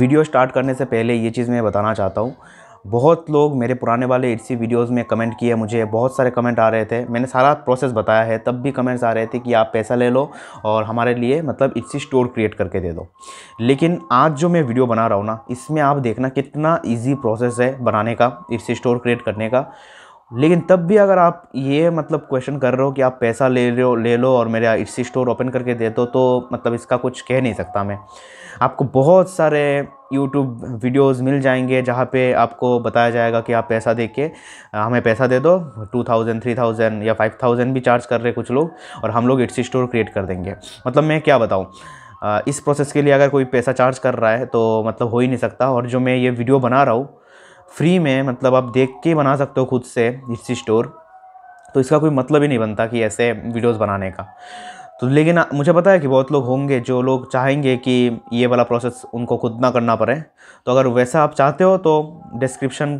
video start करने से पहले ये चीज़ मैं बताना चाहता हूँ बहुत लोग मेरे पुराने वाले इसी वीडियोस में कमेंट किए मुझे बहुत सारे कमेंट आ रहे थे मैंने सारा प्रोसेस बताया है तब भी कमेंट्स आ रहे थे कि आप पैसा ले लो और हमारे लिए मतलब इसी स्टोर क्रिएट करके दे दो लेकिन आज जो मैं वीडियो बना रहा हूँ ना इसमें आप देखना कितना ईजी प्रोसेस है बनाने का एडसी स्टोर क्रिएट करने का लेकिन तब भी अगर आप ये मतलब क्वेश्चन कर रहे हो कि आप पैसा ले रहे हो ले लो और मेरा इसी स्टोर ओपन करके दे दो तो मतलब इसका कुछ कह नहीं सकता मैं आपको बहुत सारे यूट्यूब वीडियोस मिल जाएंगे जहाँ पे आपको बताया जाएगा कि आप पैसा दे के हाँ, हमें पैसा दे दो टू थाउजेंड थ्री थाउजेंड या फाइव थाउजेंड भी चार्ज कर रहे कुछ लोग और हम लोग इट्सी स्टोर क्रिएट कर देंगे मतलब मैं क्या बताऊँ इस प्रोसेस के लिए अगर कोई पैसा चार्ज कर रहा है तो मतलब हो ही नहीं सकता और जो मैं ये वीडियो बना रहा हूँ फ्री में मतलब आप देख के बना सकते हो खुद से इसी स्टोर तो इसका कोई मतलब ही नहीं बनता कि ऐसे वीडियोस बनाने का तो लेकिन मुझे पता है कि बहुत लोग होंगे जो लोग चाहेंगे कि ये वाला प्रोसेस उनको खुद ना करना पड़े तो अगर वैसा आप चाहते हो तो डिस्क्रिप्शन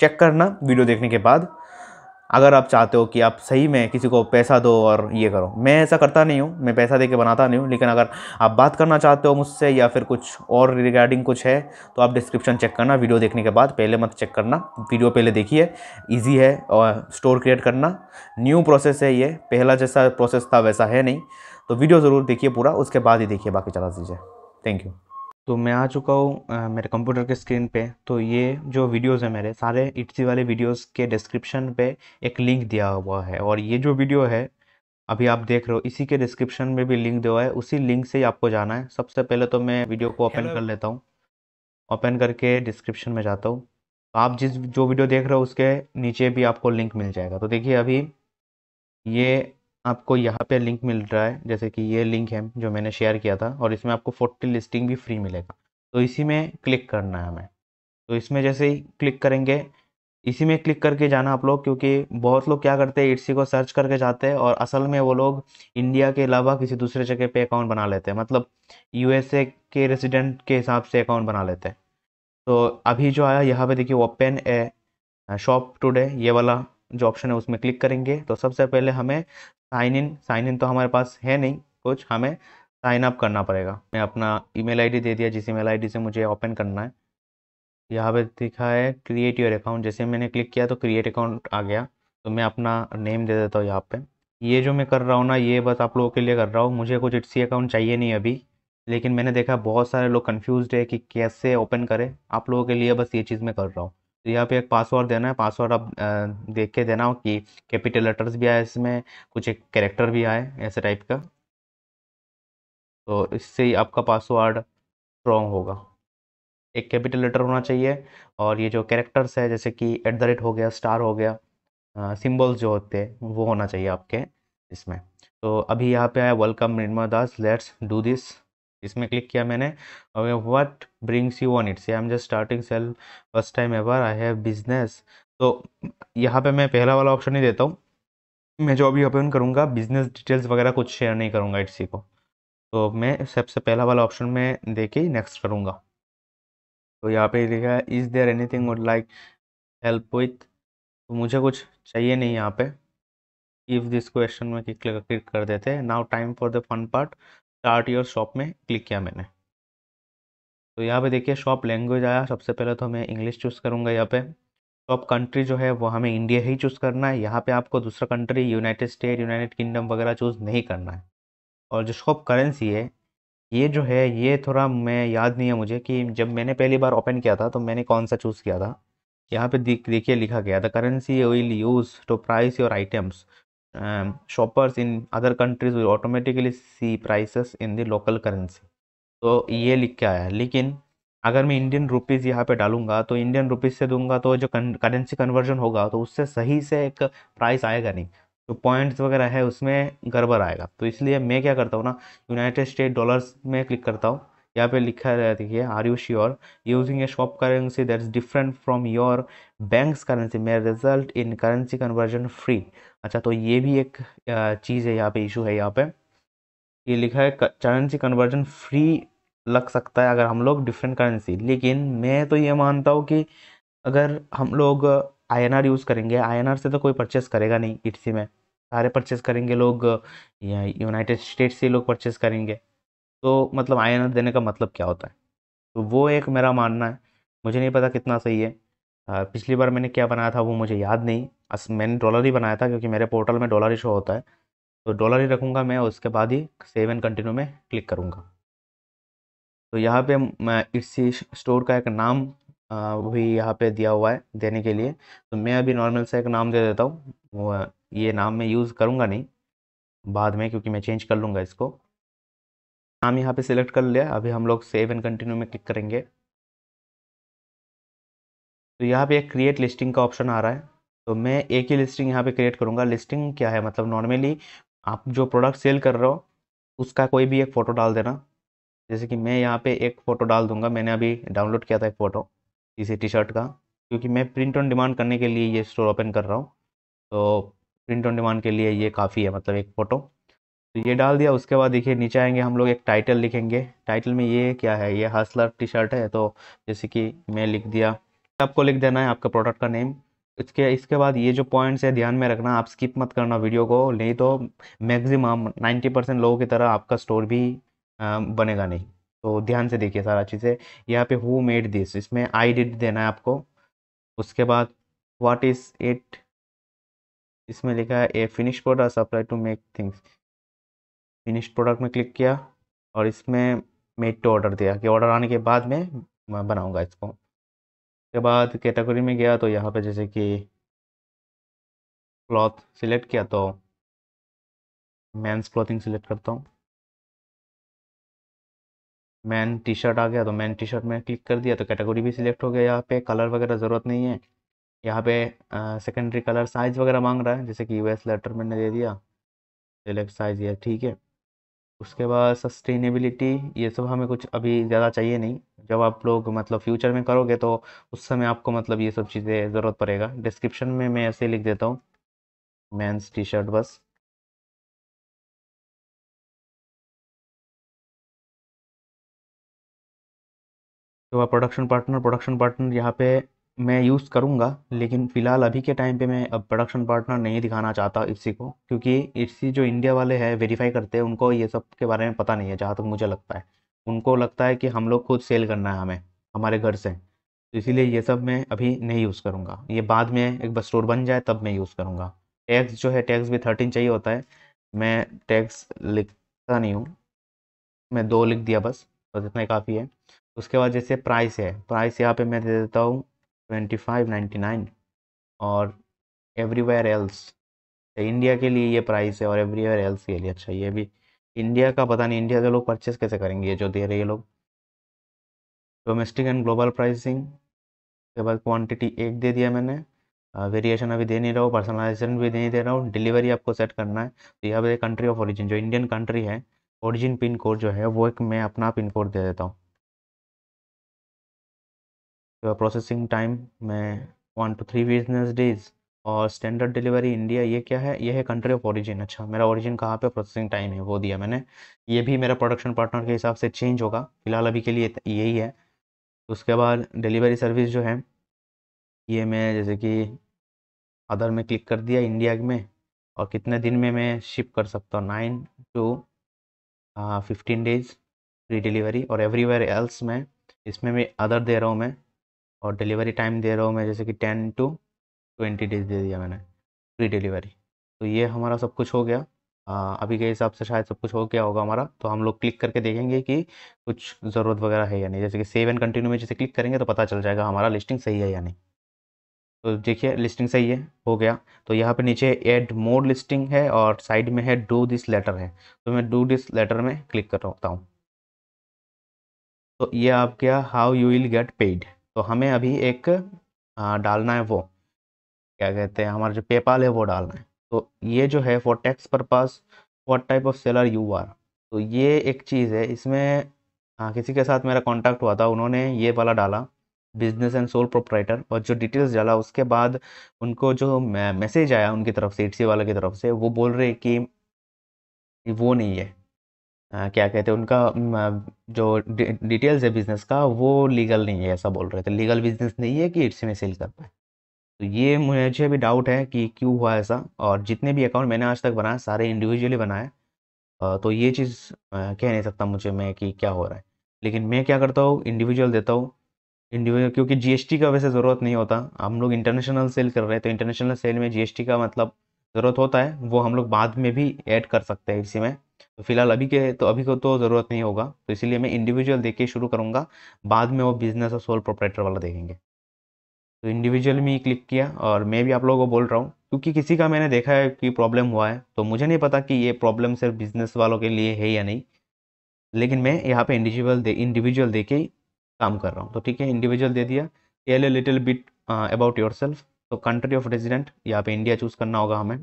चेक करना वीडियो देखने के बाद अगर आप चाहते हो कि आप सही में किसी को पैसा दो और ये करो मैं ऐसा करता नहीं हूँ मैं पैसा दे के बनाता नहीं हूँ लेकिन अगर आप बात करना चाहते हो मुझसे या फिर कुछ और रिगार्डिंग कुछ है तो आप डिस्क्रिप्शन चेक करना वीडियो देखने के बाद पहले मत चेक करना वीडियो पहले देखिए ईजी है और स्टोर क्रिएट करना न्यू प्रोसेस है ये पहला जैसा प्रोसेस था वैसा है नहीं तो वीडियो ज़रूर देखिए पूरा उसके बाद ही देखिए बाकी चला दीजिए थैंक यू तो मैं आ चुका हूँ मेरे कंप्यूटर के स्क्रीन पे तो ये जो वीडियोस है मेरे सारे इट्सी वाले वीडियोस के डिस्क्रिप्शन पे एक लिंक दिया हुआ है और ये जो वीडियो है अभी आप देख रहे हो इसी के डिस्क्रिप्शन में भी लिंक दिया हुआ है उसी लिंक से ही आपको जाना है सबसे पहले तो मैं वीडियो को ओपन कर लेता हूँ ओपन करके डिस्क्रिप्शन में जाता हूँ तो आप जिस जो वीडियो देख रहे हो उसके नीचे भी आपको लिंक मिल जाएगा तो देखिए अभी ये आपको यहाँ पे लिंक मिल रहा है जैसे कि ये लिंक है जो मैंने शेयर किया था और इसमें आपको फोर्टी लिस्टिंग भी फ्री मिलेगा तो इसी में क्लिक करना है हमें तो इसमें जैसे ही क्लिक करेंगे इसी में क्लिक करके जाना आप लोग क्योंकि बहुत लोग क्या करते हैं इसी को सर्च करके जाते हैं और असल में वो लोग इंडिया के अलावा किसी दूसरे जगह पे अकाउंट बना लेते हैं मतलब यूएसए के रेसिडेंट के हिसाब से अकाउंट बना लेते हैं तो अभी जो आया यहाँ पे देखिए ओपन ए शॉप टुडे ये वाला जो ऑप्शन है उसमें क्लिक करेंगे तो सबसे पहले हमें साइन इन साइन इन तो हमारे पास है नहीं कुछ हमें साइन अप करना पड़ेगा मैं अपना ईमेल आईडी दे दिया जिस ईमेल आईडी से मुझे ओपन करना है यहाँ पे दिखा है क्रिएट योर अकाउंट जैसे मैंने क्लिक किया तो क्रिएट अकाउंट आ गया तो मैं अपना नेम दे देता हूँ यहाँ पे ये जो मैं कर रहा हूँ ना ये बस आप लोगों के लिए कर रहा हूँ मुझे कुछ इट्सी अकाउंट चाहिए नहीं अभी लेकिन मैंने देखा बहुत सारे लोग कन्फ्यूज है कि कैसे ओपन करें आप लोगों के लिए बस ये चीज़ मैं कर रहा हूँ तो यहाँ पे एक पासवर्ड देना है पासवर्ड आप देख के देना हो कि कैपिटल लेटर्स भी आए इसमें कुछ एक कैरेक्टर भी आए ऐसे टाइप का तो इससे ही आपका पासवर्ड स्ट्रॉन्ग होगा एक कैपिटल लेटर होना चाहिए और ये जो कैरेक्टर्स है जैसे कि एट द रेट हो गया स्टार हो गया सिम्बल्स जो होते हैं वो होना चाहिए आपके इसमें तो अभी यहाँ पे आया welcome Nirma Das let's do this इसमें क्लिक किया मैंने और what brings you on Etsy I am just starting sell first time ever I have business तो यहाँ पे मैं पहला वाला ऑप्शन ही देता हूँ मैं जो अभी ओपन करूँगा बिजनेस डिटेल्स वगैरह कुछ शेयर नहीं करूँगा इट्सी को तो मैं सबसे पहला वाला ऑप्शन में दे के नेक्स्ट करूँगा तो यहाँ पे लिखा है is there anything would like help with तो मुझे कुछ चाहिए नहीं यहाँ पे इफ़ दिस क्वेश्चन में क्लिक कर देते हैं now time for the fun part start your shop में क्लिक किया मैंने तो यहाँ पे देखिए शॉप लैंग्वेज आया सबसे पहले तो मैं इंग्लिश चूज़ करूँगा यहाँ पे शॉप कंट्री जो है वो हमें इंडिया ही चूज़ करना है यहाँ पे आपको दूसरा country United State United Kingdom वगैरह चूज़ नहीं करना है और जो शॉप करेंसी है ये जो है ये थोड़ा मैं याद नहीं है मुझे कि जब मैंने पहली बार ओपन किया था तो मैंने कौन सा चूज़ किया था यहाँ पे देखिए लिखा गया था currency will use to price your items um, shoppers in other countries will automatically see prices in the local currency तो ये लिख के आया है लेकिन अगर मैं इंडियन रुपीज़ यहाँ पे डालूंगा तो इंडियन रुपीज़ से दूंगा तो जो करेंसी कन्वर्जन होगा तो उससे सही से एक प्राइस आएगा नहीं जो पॉइंट्स वगैरह है उसमें गड़बड़ आएगा तो इसलिए मैं क्या करता हूँ ना यूनाइटेड स्टेट डॉलर्स में क्लिक करता हूँ यहाँ पे लिखा है देखिए are you sure using a shop currency that is different from your bank currency may result in currency conversion free अच्छा तो ये भी एक चीज़ है यहाँ पे इशू है यहाँ पे ये लिखा है करेंसी कन्वर्जन फ्री लग सकता है अगर हम लोग डिफरेंट करेंसी लेकिन मैं तो ये मानता हूँ कि अगर हम लोग आई एन आर यूज़ करेंगे आई एन आर से तो कोई परचेस करेगा नहीं इटसी में सारे परचेस करेंगे लोग यूनाइटेड स्टेट से लोग परचेस करेंगे तो मतलब आयन देने का मतलब क्या होता है तो वो एक मेरा मानना है मुझे नहीं पता कितना सही है आ, पिछली बार मैंने क्या बनाया था वो मुझे याद नहीं अस मैंने डॉलर ही बनाया था क्योंकि मेरे पोर्टल में डॉलर ही शो होता है तो डॉलर ही रखूँगा मैं उसके बाद ही सेव एंड कंटिन्यू में क्लिक करूँगा तो यहाँ पे मैं इसी स्टोर का एक नाम भी यहाँ पे दिया हुआ है देने के लिए तो मैं अभी नॉर्मल से एक नाम दे देता हूँ ये नाम मैं यूज़ करूँगा नहीं बाद में क्योंकि मैं चेंज कर लूँगा इसको नाम यहाँ पे सिलेक्ट कर लिया अभी हम लोग सेव एंड कंटिन्यू में क्लिक करेंगे तो यहाँ पे एक क्रिएट लिस्टिंग का ऑप्शन आ रहा है तो मैं एक ही लिस्टिंग यहाँ पे क्रिएट करूँगा लिस्टिंग क्या है मतलब नॉर्मली आप जो प्रोडक्ट सेल कर रहे हो उसका कोई भी एक फ़ोटो डाल देना जैसे कि मैं यहाँ पे एक फ़ोटो डाल दूंगा मैंने अभी डाउनलोड किया था एक फ़ोटो इसी टी शर्ट का क्योंकि मैं प्रिंट ऑन डिमांड करने के लिए ये स्टोर ओपन कर रहा हूँ तो प्रिंट ऑन डिमांड के लिए ये काफ़ी है मतलब एक फ़ोटो तो ये डाल दिया उसके बाद देखिए नीचे आएंगे हम लोग एक टाइटल लिखेंगे टाइटल में ये क्या है ये हसलर टी शर्ट है तो जैसे कि मैं लिख दिया आपको लिख देना है आपका प्रोडक्ट का नेम इसके इसके बाद ये जो पॉइंट्स है ध्यान में रखना आप स्किप मत करना वीडियो को नहीं तो मैक्सिमम 90 परसेंट लोगों की तरह आपका स्टोर भी बनेगा नहीं तो ध्यान से देखिए सारा चीज़ें यहाँ पे हु मेड दिस इसमें आई डिड देना है आपको उसके बाद व्हाट इज़ इट इसमें लिखा है A finish product supply to make things finished product में क्लिक किया और इसमें मेड टू ऑर्डर दिया कि ऑर्डर आने के बाद में मैं बनाऊँगा इसको उसके बाद कैटेगरी में गया तो यहाँ पे जैसे कि क्लॉथ सिलेक्ट किया तो मैंस क्लॉथिंग सिलेक्ट करता हूँ मैन टी शर्ट आ गया तो मैन टी शर्ट में क्लिक कर दिया तो कैटेगरी भी सिलेक्ट हो गया यहाँ पे कलर वगैरह ज़रूरत नहीं है यहाँ पे सेकेंडरी कलर साइज़ वगैरह मांग रहा है जैसे कि यूएस लेटर मैंने दे दिया सिलेक्ट साइज़ यह ठीक है उसके बाद सस्टेनेबिलिटी ये सब हमें कुछ अभी ज़्यादा चाहिए नहीं जब आप लोग मतलब फ्यूचर में करोगे तो उस समय आपको मतलब ये सब चीज़ें ज़रूरत पड़ेगा डिस्क्रिप्शन में मैं ऐसे लिख देता हूँ मैंस टी शर्ट बस तो प्रोडक्शन पार्टनर प्रोडक्शन पार्टनर यहाँ पे मैं यूज़ करूँगा लेकिन फ़िलहाल अभी के टाइम पे मैं अब प्रोडक्शन पार्टनर नहीं दिखाना चाहता इसी को क्योंकि इसी जो इंडिया वाले हैं वेरीफाई करते हैं उनको ये सब के बारे में पता नहीं है जहाँ तक तो मुझे लगता है उनको लगता है कि हम लोग खुद सेल करना है हमें हमारे घर से तो इसीलिए ये सब मैं अभी नहीं यूज़ करूँगा ये बाद में एक बस स्टोर बन जाए तब मैं यूज़ करूँगा टैक्स जो है टैक्स भी थर्टीन चाहिए होता है मैं टैक्स लिखता नहीं हूँ मैं दो लिख दिया बस बस इतना ही काफ़ी है उसके बाद जैसे प्राइस है प्राइस यहाँ पे मैं दे देता हूँ 25.99 और एवरीवेयर एल्स इंडिया के लिए ये प्राइस है और एवरीवेयर एल्स के लिए अच्छा ये भी इंडिया का पता नहीं इंडिया के लोग परचेस कैसे करेंगे ये जो दे रहे ये लोग डोमेस्टिक एंड ग्लोबल प्राइसिंग उसके बाद क्वान्टिटी एक दे दिया मैंने वेरिएशन अभी दे नहीं रहा हूँ पर्सनलाइजेशन भी नहीं दे रहा हूँ डिलीवरी आपको सेट करना है तो यहाँ पर कंट्री ऑफ ऑरिजिन जो इंडियन कंट्री है ओरिजिन पिन कोड जो है वो एक मैं अपना पिन कोड दे देता हूँ प्रोसेसिंग टाइम time में one two three business days और स्टैंडर्ड डिलीवरी इंडिया ये क्या है ये है कंट्री ऑफ ओरिजिन अच्छा मेरा ओरिजिन कहाँ पे प्रोसेसिंग टाइम है वो दिया मैंने ये भी मेरा प्रोडक्शन पार्टनर के हिसाब से चेंज होगा फिलहाल अभी के लिए यही है उसके बाद डिलीवरी सर्विस जो है ये मैं जैसे कि अदर में क्लिक कर दिया इंडिया में और कितने दिन में मैं शिप कर सकता हूँ nine to fifteen days free delivery और एवरीवेयर एल्स में इसमें मैं अदर दे रहा हूँ मैं और डिलीवरी टाइम दे रहा हूँ मैं जैसे कि टेन टू ट्वेंटी डेज दे दिया मैंने फ्री डिलीवरी तो ये हमारा सब कुछ हो गया आ, अभी के हिसाब से शायद सब कुछ हो गया होगा हमारा तो हम लोग क्लिक करके देखेंगे कि कुछ ज़रूरत वगैरह है या नहीं जैसे कि सेव एंड कंटिन्यू में जैसे क्लिक करेंगे तो पता चल जाएगा हमारा लिस्टिंग सही है या नहीं तो देखिए लिस्टिंग सही है हो गया तो यहाँ पे नीचे एड मोर लिस्टिंग है और साइड में है डू दिस लेटर है तो मैं डू दिस लेटर में क्लिक करता हूँ तो ये आप क्या how you will get paid तो हमें अभी एक डालना है वो क्या कहते हैं हमारा जो पेपाल है वो डालना है तो ये जो है for tax purpose what type of seller you are तो ये एक चीज़ है इसमें आ, किसी के साथ मेरा कांटेक्ट हुआ था उन्होंने ये वाला डाला बिजनेस एंड सोल प्रोपराइटर और जो डिटेल्स डाला उसके बाद उनको जो मैसेज आया उनकी तरफ से इट्सी वाले की तरफ से वो बोल रहे कि वो नहीं है क्या कहते हैं उनका जो डिटेल्स है बिज़नेस का वो लीगल नहीं है ऐसा बोल रहे थे लीगल बिज़नेस नहीं है कि इट्स में सेल कर पाए तो ये मुझे भी डाउट है कि क्यों हुआ ऐसा और जितने भी अकाउंट मैंने आज तक बनाए सारे इंडिविजुअली बनाए तो ये चीज़ कह नहीं सकता मुझे मैं कि क्या हो रहा है लेकिन मैं क्या करता हूँ इंडिविजुअल देता हूँ इंडिविजुअल क्योंकि जीएसटी का वैसे ज़रूरत नहीं होता हम लोग इंटरनेशनल सेल कर रहे हैं तो इंटरनेशनल सेल में जीएसटी का मतलब ज़रूरत होता है वो हम लोग बाद में भी ऐड कर सकते हैं इसी में तो फिलहाल अभी के तो अभी को तो ज़रूरत नहीं होगा तो इसलिए मैं इंडिविजुअल देख के शुरू करूंगा बाद में वो बिजनेस और सोल प्रोपरेटर वाला देखेंगे तो इंडिविजुअल में ही क्लिक किया और मैं भी आप लोगों को बोल रहा हूँ क्योंकि किसी का मैंने देखा है कि प्रॉब्लम हुआ है तो मुझे नहीं पता कि ये प्रॉब्लम सिर्फ बिजनेस वालों के लिए है या नहीं लेकिन मैं यहाँ पे इंडिविजुअल दे इंडिविजुअल दे के ही काम कर रहा हूँ तो ठीक है इंडिविजुअल दे दिया tell a little bit about yourself तो कंट्री ऑफ रेजिडेंट यहाँ पे इंडिया चूज़ करना होगा हमें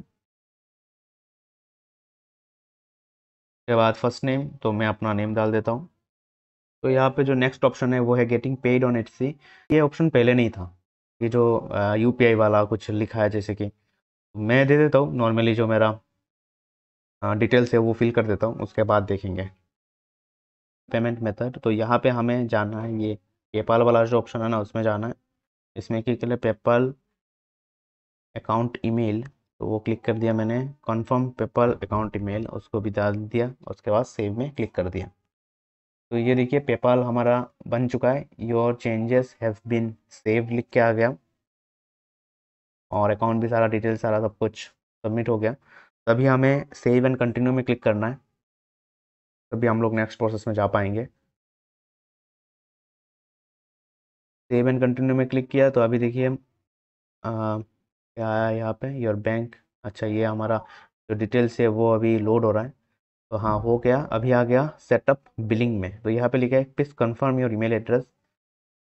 उसके बाद फर्स्ट नेम तो मैं अपना नेम डाल देता हूँ तो यहाँ पे जो नेक्स्ट ऑप्शन है वो है गेटिंग पेड ऑन एच ये ऑप्शन पहले नहीं था ये जो यू वाला कुछ लिखा है जैसे कि मैं दे देता हूँ नॉर्मली जो मेरा डिटेल्स है वो फिल कर देता हूँ उसके बाद देखेंगे पेमेंट मेथड तो यहाँ पे हमें जाना है ये पेपाल वाला जो ऑप्शन है ना उसमें जाना है इसमें कि के लिए पेपाल अकाउंट ईमेल तो वो क्लिक कर दिया मैंने कन्फर्म पेपल अकाउंट ईमेल उसको भी डाल दिया उसके बाद सेव में क्लिक कर दिया तो ये देखिए पेपाल हमारा बन चुका है your changes have been save लिख के आ गया और अकाउंट भी सारा डिटेल सारा सब कुछ सबमिट हो गया तभी हमें सेव एंड कंटिन्यू में क्लिक करना है तभी हम लोग नेक्स्ट प्रोसेस में जा पाएंगे सेव एंड कंटिन्यू में क्लिक किया तो अभी देखिए क्या आया यहाँ पे योर बैंक अच्छा ये हमारा जो डिटेल्स है वो अभी लोड हो रहा है तो हाँ हो गया अभी आ गया सेटअप बिलिंग में तो यहाँ पे लिखा है please confirm your email address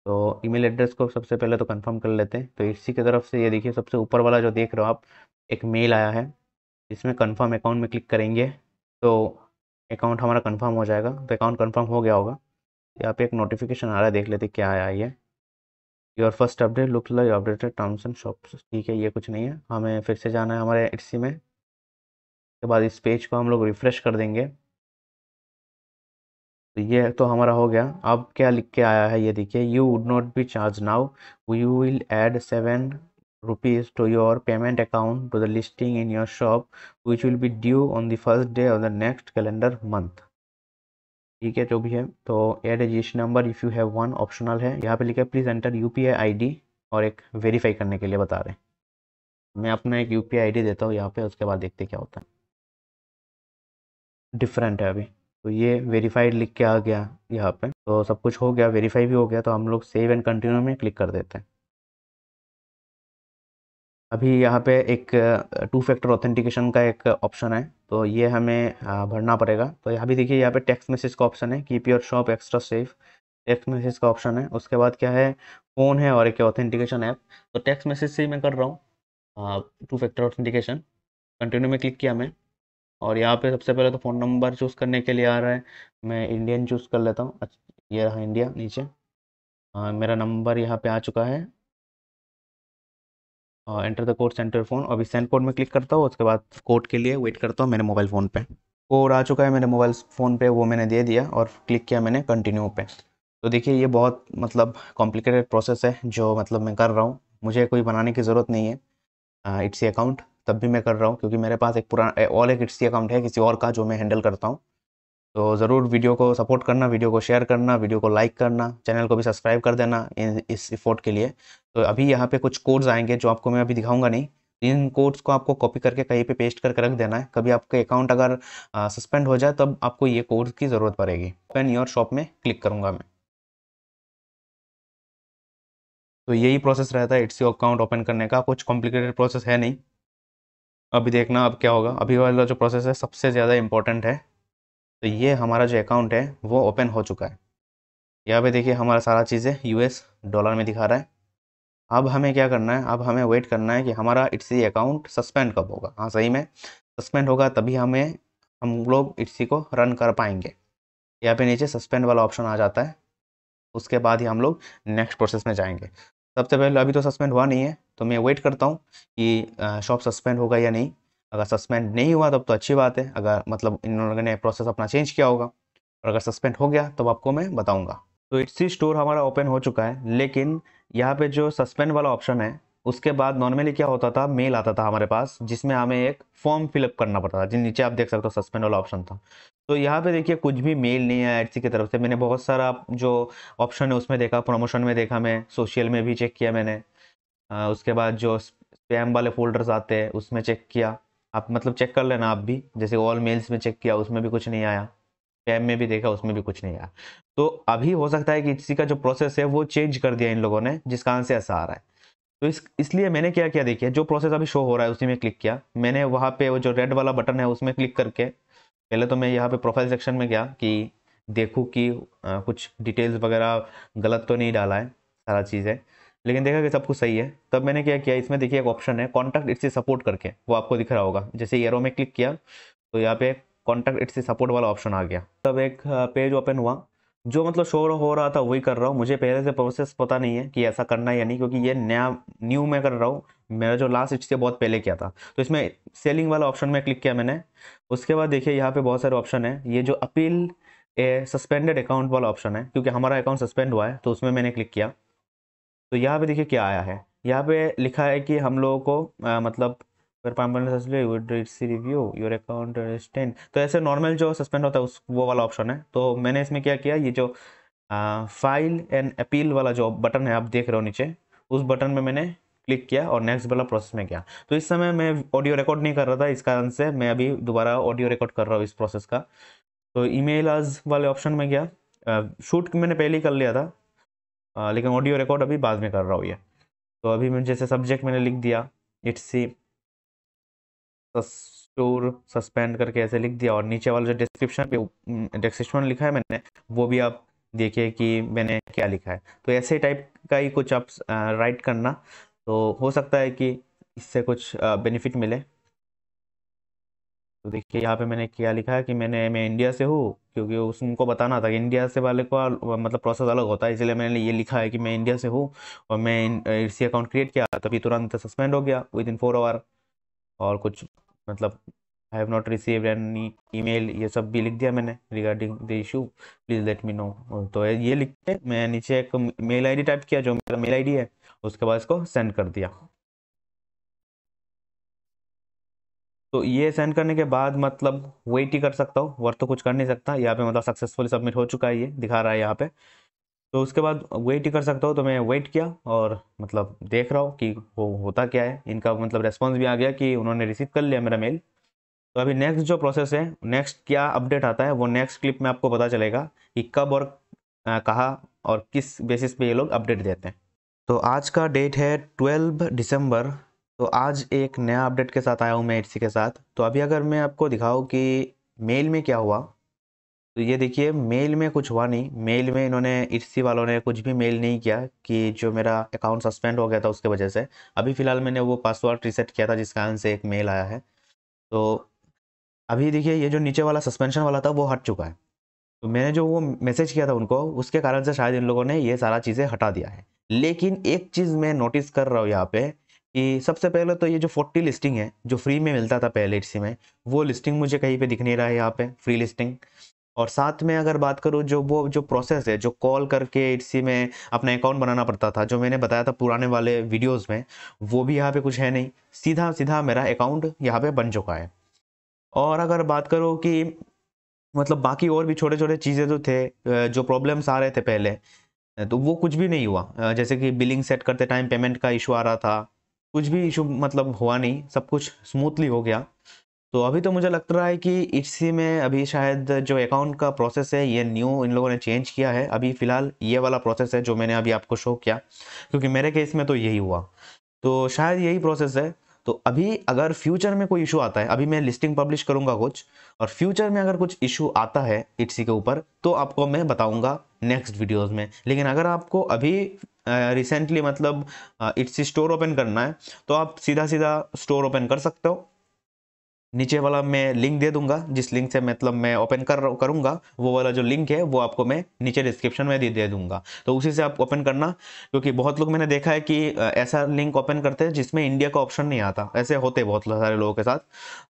तो ईमेल एड्रेस को सबसे पहले तो कंफर्म कर लेते हैं तो इसी की तरफ से ये देखिए सबसे ऊपर वाला जो देख रहे हो आप एक मेल आया है इसमें कन्फर्म अकाउंट में क्लिक करेंगे तो अकाउंट हमारा कन्फर्म हो जाएगा तो अकाउंट कन्फर्म हो गया होगा यहाँ पे एक नोटिफिकेशन आ रहा है देख लेते क्या आया ये your first update look like updated terms and shop ठीक है ये कुछ नहीं है हमें फिर से जाना है हमारे एट में उसके बाद इस पेज को हम लोग रिफ्रेश कर देंगे तो ये तो हमारा हो गया अब क्या लिख के आया है ये देखिए you would not be charge now you will add seven rupees to your payment account to the listing in your shop which will be due on the first day of the next calendar month ठीक है जो भी है तो air registration number if you have one optional है यहाँ पे लिखा है प्लीज़ एंटर यू पी और एक वेरीफाई करने के लिए बता रहे हैं मैं अपना एक यू पी देता हूँ यहाँ पे उसके बाद देखते क्या होता है डिफरेंट है अभी तो ये वेरीफाइड लिख के आ गया यहाँ पे तो सब कुछ हो गया वेरीफाई भी हो गया तो हम लोग सेव एंड कंटिन्यू में क्लिक कर देते हैं अभी यहाँ पे एक टू फैक्टर ऑथेंटिकेशन का एक ऑप्शन है तो ये हमें भरना पड़ेगा तो यहाँ भी देखिए यहाँ पे टेक्स्ट मैसेज का ऑप्शन है keep your shop extra safe text message का ऑप्शन है उसके बाद क्या है फ़ोन है और एक ऑथेंटिकेशन ऐप तो टेक्स्ट मैसेज से ही मैं कर रहा हूँ टू फैक्टर ऑथेंटिकेशन कंटिन्यू में क्लिक किया मैं और यहाँ पे सबसे पहले तो फ़ोन नंबर चूज़ करने के लिए आ रहा है मैं इंडियन चूज़ कर लेता हूँ ये रहा इंडिया नीचे आ, मेरा नंबर यहाँ पे आ चुका है enter the code sent to phone अभी सेंड कोड में क्लिक करता हूँ उसके बाद कोड के लिए वेट करता हूँ मेरे मोबाइल फ़ोन पे कोड आ चुका है मेरे मोबाइल फ़ोन पे वो मैंने दे दिया और क्लिक किया मैंने कंटिन्यू पे तो देखिए ये बहुत मतलब कॉम्प्लिकेटेड प्रोसेस है जो मतलब मैं कर रहा हूँ मुझे कोई बनाने की ज़रूरत नहीं है इट्सी अकाउंट तब भी मैं कर रहा हूँ क्योंकि मेरे पास एक पुराना और एक इट्स अकाउंट है किसी और का जो मैं हैंडल करता हूँ तो ज़रूर वीडियो को सपोर्ट करना वीडियो को शेयर करना वीडियो को लाइक करना चैनल को भी सब्सक्राइब कर देना इन इस इफोर्ट के लिए तो अभी यहाँ पे कुछ कोड्स आएंगे जो आपको मैं अभी दिखाऊंगा नहीं इन कोड्स को आपको कॉपी करके कहीं पे पेस्ट करके रख देना है कभी आपके अकाउंट अगर सस्पेंड हो जाए तब आपको ये कोर्स की ज़रूरत पड़ेगी पेन योर शॉप में क्लिक करूँगा मैं तो यही प्रोसेस रहता है इट्स अकाउंट ओपन करने का कुछ कॉम्प्लिकेटेड प्रोसेस है नहीं अभी देखना अब क्या होगा अभी वाला जो प्रोसेस है सबसे ज़्यादा इंपॉर्टेंट है तो ये हमारा जो अकाउंट है वो ओपन हो चुका है यहाँ पे देखिए हमारा सारा चीज़ें यूएस डॉलर में दिखा रहा है अब हमें क्या करना है अब हमें वेट करना है कि हमारा इट्सी अकाउंट सस्पेंड कब होगा हाँ सही में सस्पेंड होगा तभी हमें हम लोग इट्सी को रन कर पाएंगे यहाँ पे नीचे सस्पेंड वाला ऑप्शन आ जाता है उसके बाद ही हम लोग नेक्स्ट प्रोसेस में जाएंगे सबसे पहले अभी तो सस्पेंड हुआ नहीं है तो मैं वेट करता हूँ कि शॉप सस्पेंड होगा या नहीं अगर सस्पेंड नहीं हुआ तब तो अच्छी बात है अगर मतलब इन लोगों ने प्रोसेस अपना चेंज किया होगा और अगर सस्पेंड हो गया तब आपको मैं बताऊँगा तो सी स्टोर हमारा ओपन हो चुका है लेकिन यहाँ पे जो सस्पेंड वाला ऑप्शन है उसके बाद नॉर्मली क्या होता था मेल आता था हमारे पास जिसमें हमें एक फॉर्म फिलअप करना पड़ता था जिन नीचे आप देख सकते हो सस्पेंड वाला ऑप्शन था तो यहाँ पे देखिए कुछ भी मेल नहीं आया एडसी की तरफ से मैंने बहुत सारा जो ऑप्शन है उसमें देखा प्रमोशन में देखा मैं सोशल में भी चेक किया मैंने आ, उसके बाद जो स्पैम वाले फोल्डर्स आते हैं उसमें चेक किया आप मतलब चेक कर लेना आप भी जैसे ऑल मेल्स में चेक किया उसमें भी कुछ नहीं आया पैम में भी देखा उसमें भी कुछ नहीं आया तो अभी हो सकता है कि इसी का जो प्रोसेस है वो चेंज कर दिया इन लोगों ने जिस कारण से ऐसा आ रहा है तो इस इसलिए मैंने क्या किया देखिए जो प्रोसेस अभी शो हो रहा है उसी में क्लिक किया मैंने वहाँ पे वो जो रेड वाला बटन है उसमें क्लिक करके पहले तो मैं यहाँ पे प्रोफाइल सेक्शन में गया कि देखूँ कि आ, कुछ डिटेल्स वगैरह गलत तो नहीं डाला है सारा चीज़ है लेकिन देखा कि सब कुछ सही है तब मैंने क्या किया इसमें देखिए एक ऑप्शन है कॉन्टैक्ट इट से सपोर्ट करके वो आपको दिख रहा होगा जैसे एरो में क्लिक किया तो यहाँ पे कॉन्टैक्ट इट से सपोर्ट वाला ऑप्शन आ गया तब एक पेज ओपन हुआ जो मतलब शो हो रहा था वही कर रहा हूँ मुझे पहले से प्रोसेस पता नहीं है कि ऐसा करना है या नहीं क्योंकि ये नया न्यू मैं कर रहा हूँ मेरा जो लास्ट इट से बहुत पहले किया था तो इसमें सेलिंग वाला ऑप्शन में क्लिक किया मैंने उसके बाद देखिए यहाँ पे बहुत सारे ऑप्शन है ये जो अपील ए सस्पेंडेड अकाउंट वाला ऑप्शन है क्योंकि हमारा अकाउंट सस्पेंड हुआ है तो उसमें मैंने क्लिक किया तो यहाँ पे देखिए क्या आया है यहाँ पे लिखा है कि हम लोगों को आ, मतलब रिव्यू योर अकाउंट तो ऐसे नॉर्मल जो सस्पेंड होता है उस वो वाला ऑप्शन है तो मैंने इसमें क्या किया ये जो फाइल एंड अपील वाला जो बटन है आप देख रहे हो नीचे उस बटन में मैंने क्लिक किया और नेक्स्ट वाला प्रोसेस में किया तो इस समय मैं ऑडियो रिकॉर्ड नहीं कर रहा था इस कारण से मैं अभी दोबारा ऑडियो रिकॉर्ड कर रहा हूँ इस प्रोसेस का तो ई मेल वाले ऑप्शन में गया शूट मैंने पहले ही कर लिया था आ, लेकिन ऑडियो रिकॉर्ड अभी बाद में कर रहा हूँ ये तो अभी मैं जैसे सब्जेक्ट मैंने लिख दिया इट्स सी स्टोर सस्पेंड करके ऐसे लिख दिया और नीचे वाला जो डिस्क्रिप्शन पे डिस्क्रिप्शन लिखा है मैंने वो भी आप देखिए कि मैंने क्या लिखा है तो ऐसे टाइप का ही कुछ आप राइट करना तो हो सकता है कि इससे कुछ बेनिफिट मिले तो देखिए यहाँ पे मैंने क्या लिखा है कि मैंने मैं इंडिया से हूँ क्योंकि उसको बताना था कि इंडिया से वाले को मतलब प्रोसेस अलग होता है इसलिए मैंने ये लिखा है कि मैं इंडिया से हूँ और मैं इसी अकाउंट क्रिएट किया तभी तुरंत सस्पेंड हो गया विद इन फोर आवर और कुछ मतलब I have not receive any mail ये सब भी लिख दिया मैंने regarding the issue please let me know तो ये लिख के मैं नीचे एक मेल डी टाइप किया जो मेरा मेल डी है उसके बाद इसको सेंड कर दिया तो ये सेंड करने के बाद मतलब वेट ही कर सकता हूँ वर्क तो कुछ कर नहीं सकता यहाँ पे मतलब सक्सेसफुली सबमिट हो चुका है ये दिखा रहा है यहाँ पे तो उसके बाद वेट ही कर सकता हूँ तो मैं वेट किया और मतलब देख रहा हूँ कि वो होता क्या है इनका मतलब रेस्पॉन्स भी आ गया कि उन्होंने रिसीव कर लिया मेरा मेल तो अभी नेक्स्ट जो प्रोसेस है नेक्स्ट क्या अपडेट आता है वो नेक्स्ट क्लिप में आपको पता चलेगा कि कब और कहाँ और किस बेसिस पे ये लोग अपडेट देते हैं तो आज का डेट है ट्वेल्व दिसंबर तो आज एक नया अपडेट के साथ आया हूँ मैं एटसी के साथ तो अभी अगर मैं आपको दिखाऊँ कि मेल में क्या हुआ तो ये देखिए मेल में कुछ हुआ नहीं मेल में इन्होंने इट्सी वालों ने कुछ भी मेल नहीं किया कि जो मेरा अकाउंट सस्पेंड हो गया था उसके वजह से अभी फ़िलहाल मैंने वो पासवर्ड रिसेट किया था जिस कारण से एक मेल आया है तो अभी देखिए ये जो नीचे वाला सस्पेंशन वाला था वो हट चुका है तो मैंने जो वो मैसेज किया था उनको उसके कारण से शायद इन लोगों ने ये सारा चीज़ें हटा दिया है लेकिन एक चीज़ मैं नोटिस कर रहा हूँ यहाँ पे कि सबसे पहले तो ये जो फोर्टी लिस्टिंग है जो फ्री में मिलता था पहले इसी में वो लिस्टिंग मुझे कहीं पे दिख नहीं रहा है यहाँ पे फ्री लिस्टिंग और साथ में अगर बात करूँ जो वो जो प्रोसेस है जो कॉल करके इसी में अपना अकाउंट बनाना पड़ता था जो मैंने बताया था पुराने वाले वीडियोज़ में वो भी यहाँ पर कुछ है नहीं सीधा सीधा मेरा अकाउंट यहाँ पर बन चुका है और अगर बात करो कि मतलब बाकी और भी छोटे छोटे चीज़ें तो थे जो प्रॉब्लम्स आ रहे थे पहले तो वो कुछ भी नहीं हुआ जैसे कि बिलिंग सेट करते टाइम पेमेंट का इशू आ रहा था कुछ भी इशू मतलब हुआ नहीं सब कुछ स्मूथली हो गया तो अभी तो मुझे लग रहा है कि इसी में अभी शायद जो अकाउंट का प्रोसेस है ये न्यू इन लोगों ने चेंज किया है अभी फ़िलहाल ये वाला प्रोसेस है जो मैंने अभी आपको शो किया क्योंकि मेरे केस में तो यही हुआ तो शायद यही प्रोसेस है तो अभी अगर फ्यूचर में कोई इशू आता है अभी मैं लिस्टिंग पब्लिश करूंगा कुछ और फ्यूचर में अगर कुछ इशू आता है इट्सी के ऊपर तो आपको मैं बताऊंगा नेक्स्ट वीडियोस में लेकिन अगर आपको अभी रिसेंटली मतलब इट्स स्टोर ओपन करना है तो आप सीधा सीधा स्टोर ओपन कर सकते हो नीचे वाला मैं लिंक दे दूंगा जिस लिंक से मतलब मैं ओपन कर करूंगा वो वाला जो लिंक है वो आपको मैं नीचे डिस्क्रिप्शन में दे दे दूंगा तो उसी से आप ओपन करना क्योंकि बहुत लोग मैंने देखा है कि ऐसा लिंक ओपन करते हैं जिसमें इंडिया का ऑप्शन नहीं आता ऐसे होते बहुत सारे लोगों के साथ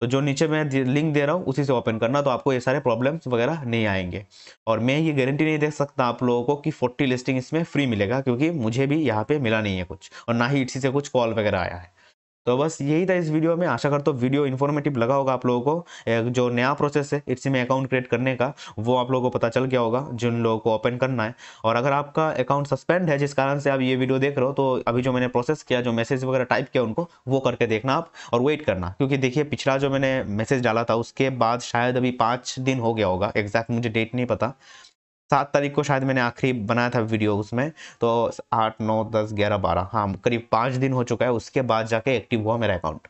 तो जो नीचे मैं लिंक दे रहा हूँ उसी से ओपन करना तो आपको ये सारे प्रॉब्लम्स वगैरह नहीं आएंगे और मैं ये गारंटी नहीं दे सकता आप लोगों को कि फोर्टी लिस्टिंग इसमें फ्री मिलेगा क्योंकि मुझे भी यहाँ पर मिला नहीं है कुछ और ना ही इसी से कुछ कॉल वगैरह आया है तो बस यही था इस वीडियो में आशा करता हूँ वीडियो इन्फॉर्मेटिव लगा होगा आप लोगों को जो नया प्रोसेस है इट्स में अकाउंट क्रिएट करने का वो आप लोगों को पता चल गया होगा जिन लोगों को ओपन करना है और अगर आपका अकाउंट सस्पेंड है जिस कारण से आप ये वीडियो देख रहे हो तो अभी जो मैंने प्रोसेस किया जो मैसेज वगैरह टाइप किया उनको वो करके देखना आप और वेट करना क्योंकि देखिए पिछला जो मैंने मैसेज डाला था उसके बाद शायद अभी पाँच दिन हो गया होगा एग्जैक्ट मुझे डेट नहीं पता सात तारीख को शायद मैंने आखिरी बनाया था वीडियो उसमें तो आठ नौ दस ग्यारह बारह हाँ करीब पाँच दिन हो चुका है उसके बाद जाके एक्टिव हुआ मेरा अकाउंट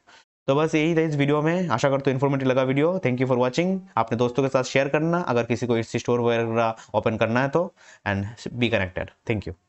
तो बस यही था इस वीडियो में आशा करता तो इन्फॉर्मेटिव लगा video thank you for watching अपने दोस्तों के साथ शेयर करना अगर किसी को इस स्टोर वगैरह ओपन करना है तो and be connected thank you